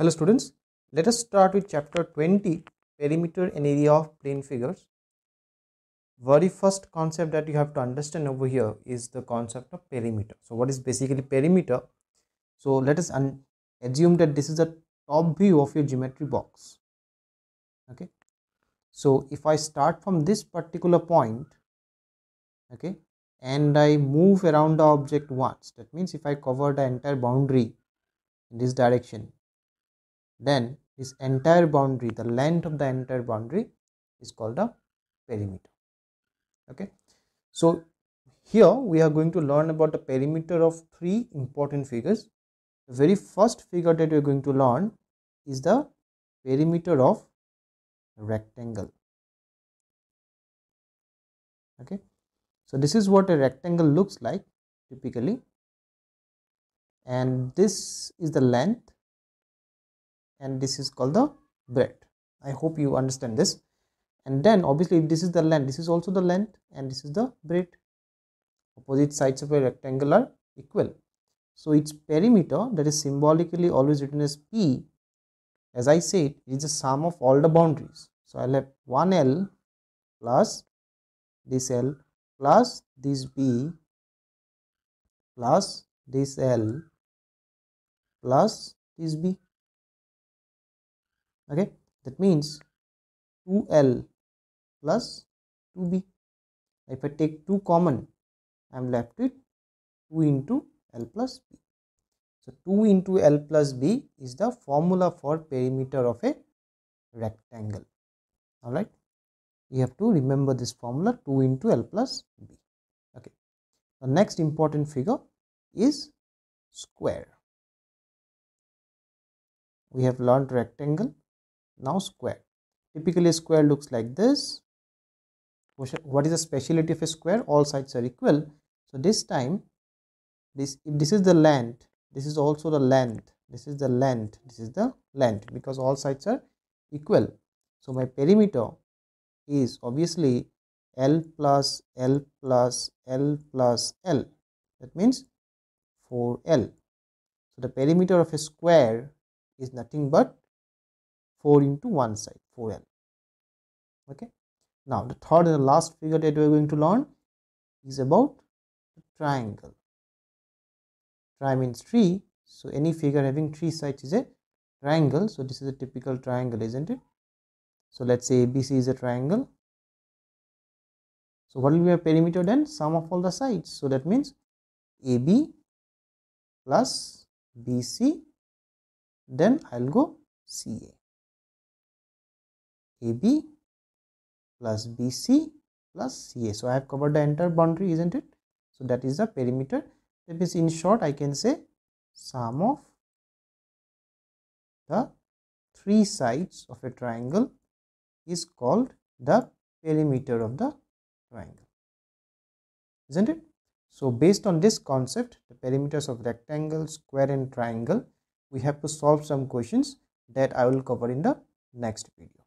Hello students, let us start with chapter 20 perimeter and area of plane figures. Very first concept that you have to understand over here is the concept of perimeter. So what is basically perimeter? So let us assume that this is the top view of your geometry box. Okay. So if I start from this particular point, okay, and I move around the object once, that means if I cover the entire boundary in this direction, then this entire boundary the length of the entire boundary is called a perimeter okay so here we are going to learn about the perimeter of three important figures the very first figure that we are going to learn is the perimeter of rectangle okay so this is what a rectangle looks like typically and this is the length and this is called the breadth i hope you understand this and then obviously if this is the length this is also the length and this is the breadth opposite sides of a rectangle are equal so its perimeter that is symbolically always written as p as i said is the sum of all the boundaries so i'll have 1l plus this l plus this b plus this l plus this b okay that means 2l plus 2b if I take 2 common I am left with 2 into l plus b so 2 into l plus b is the formula for perimeter of a rectangle all right we have to remember this formula 2 into l plus b okay the next important figure is square we have learned rectangle now square typically square looks like this what is the speciality of a square all sides are equal so this time this if this is the length this is also the length this is the length this is the length because all sides are equal so my perimeter is obviously l plus l plus l plus l that means 4l so the perimeter of a square is nothing but 4 into one side 4l okay now the third and the last figure that we are going to learn is about triangle tri means tree so any figure having three sides is a triangle so this is a typical triangle isn't it so let's say abc is a triangle so what will be a perimeter then sum of all the sides so that means ab plus bc then i'll go ca AB plus BC plus CA. So I have covered the entire boundary, isn't it? So that is the perimeter. That means in short, I can say sum of the three sides of a triangle is called the perimeter of the triangle, isn't it? So based on this concept, the perimeters of rectangle, square and triangle, we have to solve some questions that I will cover in the next video.